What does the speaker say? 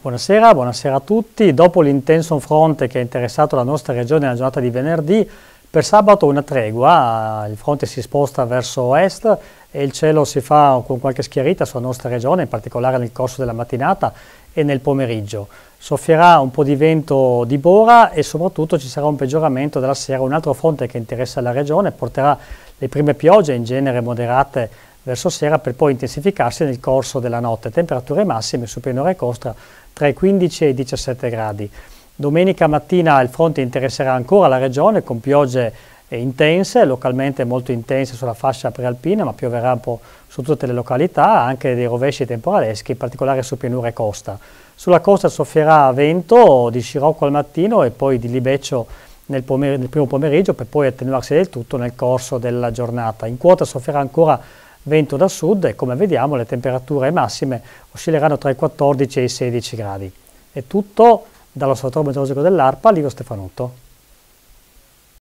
Buonasera, buonasera a tutti. Dopo l'intenso fronte che ha interessato la nostra regione nella giornata di venerdì, per sabato una tregua, il fronte si sposta verso est e il cielo si fa con qualche schiarita sulla nostra regione, in particolare nel corso della mattinata e nel pomeriggio. Soffierà un po' di vento di bora e soprattutto ci sarà un peggioramento della sera. Un altro fronte che interessa la regione porterà le prime piogge, in genere moderate, verso sera per poi intensificarsi nel corso della notte. Temperature massime su pianura e costa tra i 15 e i 17 gradi. Domenica mattina il fronte interesserà ancora la regione con piogge eh, intense, localmente molto intense sulla fascia prealpina, ma pioverà un po' su tutte le località, anche dei rovesci temporaleschi, in particolare su pianura e costa. Sulla costa soffierà vento di scirocco al mattino e poi di libeccio nel, pomer nel primo pomeriggio per poi attenuarsi del tutto nel corso della giornata. In quota soffierà ancora vento da sud e come vediamo le temperature massime oscilleranno tra i 14 e i 16 gradi. È tutto dall'osservatorio meteorologico dell'ARPA, Ligo Stefanuto.